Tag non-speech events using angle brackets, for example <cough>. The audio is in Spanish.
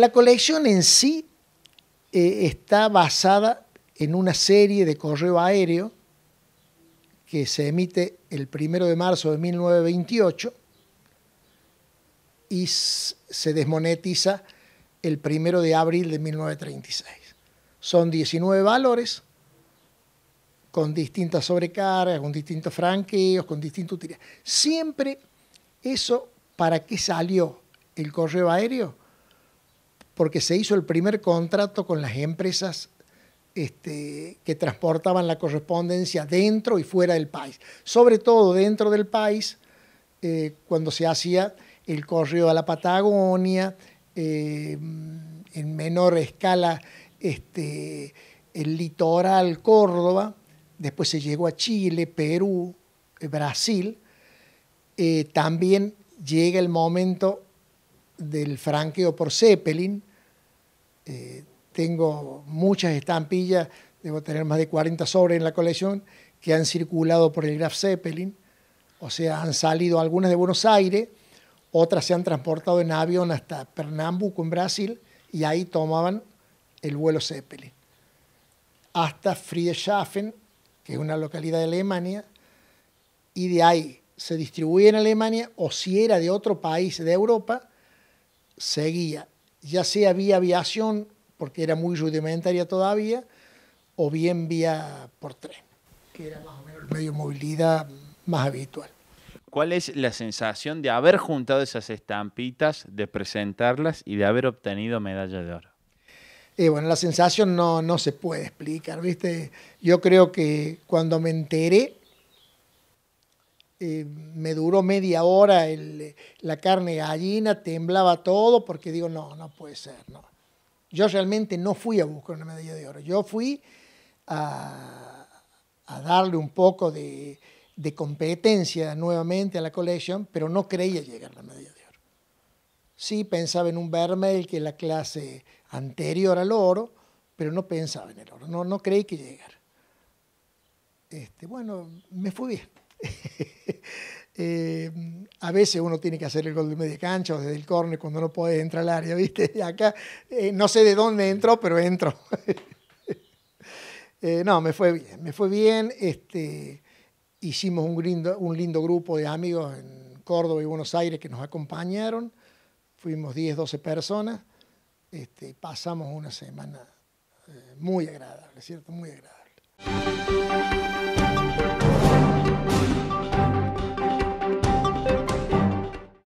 La colección en sí eh, está basada en una serie de correo aéreo que se emite el 1 de marzo de 1928 y se desmonetiza el primero de abril de 1936. Son 19 valores con distintas sobrecargas, con distintos franqueos, con distintos utilidad. Siempre eso, ¿para qué salió el correo aéreo? porque se hizo el primer contrato con las empresas este, que transportaban la correspondencia dentro y fuera del país. Sobre todo dentro del país, eh, cuando se hacía el correo a la Patagonia, eh, en menor escala este, el litoral Córdoba, después se llegó a Chile, Perú, eh, Brasil, también llega el momento del franqueo por Zeppelin, eh, tengo muchas estampillas, debo tener más de 40 sobres en la colección, que han circulado por el Graf Zeppelin, o sea, han salido algunas de Buenos Aires, otras se han transportado en avión hasta Pernambuco, en Brasil, y ahí tomaban el vuelo Zeppelin. Hasta Friedrichshafen, que es una localidad de Alemania, y de ahí se distribuía en Alemania, o si era de otro país de Europa, seguía ya sea vía aviación, porque era muy rudimentaria todavía, o bien vía por tren, que era más o menos medio movilidad más habitual. ¿Cuál es la sensación de haber juntado esas estampitas, de presentarlas y de haber obtenido medalla de oro? Eh, bueno, la sensación no, no se puede explicar, ¿viste? Yo creo que cuando me enteré eh, me duró media hora la carne gallina, temblaba todo porque digo, no, no puede ser, no. Yo realmente no fui a buscar una medalla de oro, yo fui a, darle un poco de, competencia nuevamente a la colección, pero no creía llegar a la medalla de oro. Sí pensaba en un vermel que la clase anterior al oro, pero no pensaba en el oro, no, no creí que llegara. Este, bueno, me fue bien. <laughs> Eh, a veces uno tiene que hacer el gol de media cancha o desde el córner cuando no puede entrar al área, ¿viste? <laughs> Y acá eh, no sé de dónde entró, pero entró. <laughs> Eh, no, me fue bien, me fue bien. Este, hicimos un lindo, un lindo grupo de amigos en Córdoba y Buenos Aires que nos acompañaron. Fuimos 10, 12 personas. Este, pasamos una semana muy agradable, ¿cierto? Muy agradable.